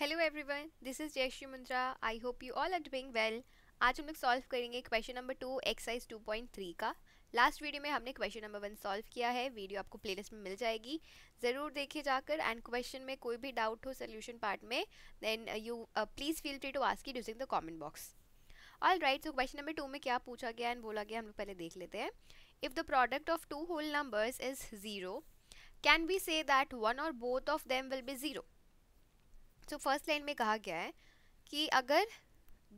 hello everyone this is Jayshree Mundra I hope you all are doing well आज हम लोग solve करेंगे question number two exercise two point three का last video में हमने क्वेश्चन नंबर वन सॉल्व किया है वीडियो आपको प्लेलिस्ट में मिल जाएगी ज़रूर देखिए जाकर एंड क्वेश्चन में कोई भी डाउट हो सोल्यूशन पार्ट में then you please feel free to ask it using the comment box all right so question number two में क्या पूछा गया एंड बोला गया हम लोग पहले देख लेते हैं if the product of two whole numbers is zero can be say that one और both of them will be zero so first line में कहा गया है कि अगर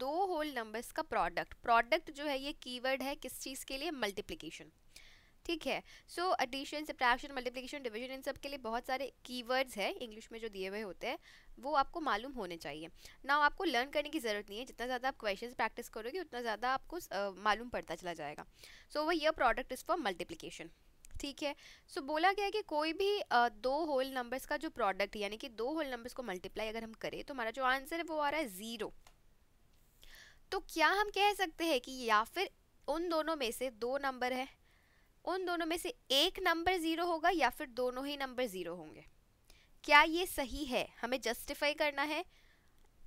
दो होल नंबर्स का प्रोडक्ट प्रोडक्ट जो है ये कीवर्ड है किस चीज़ के लिए मल्टीप्लिकेशन ठीक है so addition subtraction multiplication division इन सब के लिए बहुत सारे कीवर्ड्स हैं इंग्लिश में जो दिए हुए होते हैं वो आपको मालूम होने चाहिए ना आपको लर्न करने की ज़रूरत नहीं है जितना ज़्यादा आप क्वेश्चन प्रैक्टिस करोगे उतना ज़्यादा आपको uh, मालूम पड़ता चला जाएगा सो वो यह प्रोडक्ट इज़ फॉर मल्टीप्लीकेशन ठीक है सो so, बोला गया है कि कोई भी दो होल नंबर्स का जो प्रोडक्ट यानी कि दो होल नंबर्स को मल्टीप्लाई अगर हम करें तो हमारा जो आंसर है वो आ रहा है ज़ीरो तो क्या हम कह सकते हैं कि या फिर उन दोनों में से दो नंबर है उन दोनों में से एक नंबर ज़ीरो होगा या फिर दोनों ही नंबर ज़ीरो होंगे क्या ये सही है हमें जस्टिफाई करना है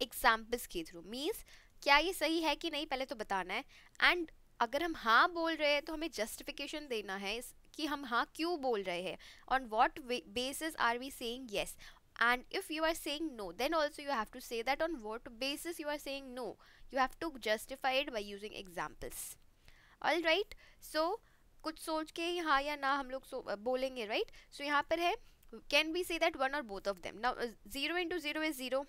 एग्जाम्पल्स के थ्रू मीन्स क्या ये सही है कि नहीं पहले तो बताना है एंड अगर हम हाँ बोल रहे हैं तो हमें जस्टिफिकेशन देना है इस कि हम हाँ क्यों बोल रहे हैं on what basis are we saying yes and if you are saying no then also you have to say that on what basis you are saying no you have to justified by using examples all right so कुछ सोच के ही हाँ या ना हम लोग सो बोलेंगे right so यहाँ पर है can be say that one और both of them now zero into zero is zero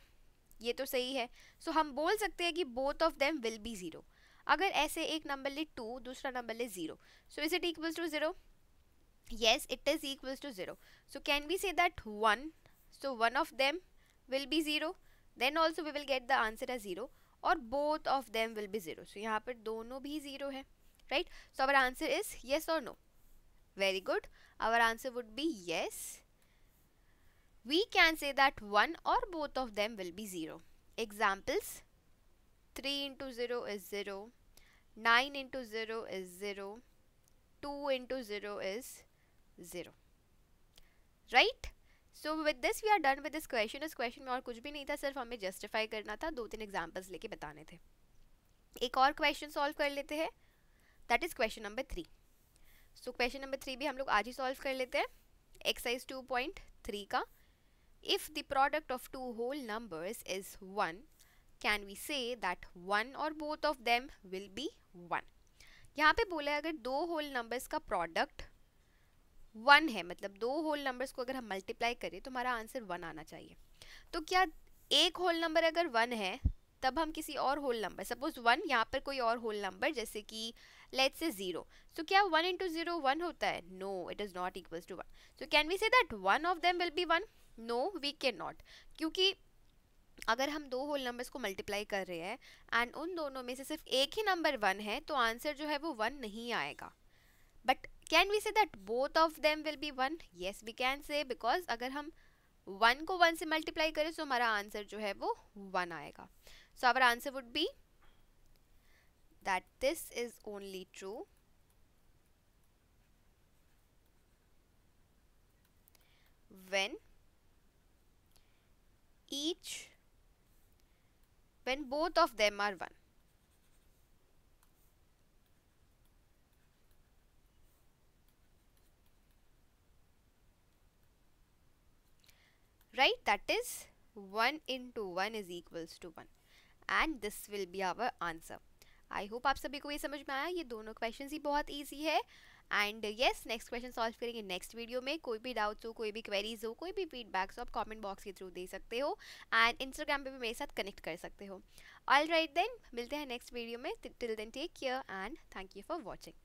ये तो सही है सो so, हम बोल सकते हैं कि both of them will be zero अगर ऐसे एक नंबर ले टू दूसरा नंबर ले zero so is it equals to zero yes it is equals to 0 so can we say that 1 so one of them will be 0 then also we will get the answer as 0 or both of them will be 0 so here पर दोनों 0 है right so our answer is yes or no very good our answer would be yes we can say that one or both of them will be 0 examples 3 into 0 is 0 9 into 0 is 0 2 into 0 is zero right so with this we are done with this question इस question में और कुछ भी नहीं था सिर्फ हमें justify करना था दो तीन एग्जाम्पल्स लेके बताने थे एक और क्वेश्चन सॉल्व कर लेते हैं that is question number three so question number three भी हम लोग आज ही सॉल्व कर लेते हैं एक्सरसाइज टू पॉइंट थ्री का if the product of two whole numbers is one can we say that one और both of them will be one यहाँ पे बोला है अगर दो होल नंबर्स का प्रोडक्ट वन है मतलब दो होल नंबर्स को अगर हम मल्टीप्लाई करें तो हमारा आंसर वन आना चाहिए तो क्या एक होल नंबर अगर वन है तब हम किसी और होल नंबर सपोज वन यहाँ पर कोई और होल नंबर जैसे कि लेट्स से ज़ीरो सो क्या वन इंटू ज़ीरो वन होता है no it is not equals to one so can we say that one of them will be one no we can not क्योंकि अगर हम दो whole numbers को multiply कर रहे हैं एंड उन दोनों में से सिर्फ एक ही नंबर वन है तो आंसर जो है वो वन नहीं आएगा but can we say that both of them will be one yes we can say because अगर हम वन को वन से मल्टीप्लाई करें तो हमारा आंसर जो है वो वन आएगा so our answer would be that this is only true when each when both of them are one right that is 1 into 1 is equals to 1 and this will be our answer I hope आप सभी को ये समझ में आया ये दोनों question ही बहुत ईजी है and yes next question solve करेंगे नेक्स्ट वीडियो में कोई भी डाउट्स हो कोई भी क्वेरीज हो कोई भी फीडबैक्स हो आप कमेंट बॉक्स के थ्रू दे सकते हो एंड इंस्टाग्राम पे भी मेरे साथ कनेक्ट कर सकते हो ऑल राइट देन मिलते हैं नेक्स्ट वीडियो में till then take care and thank you for watching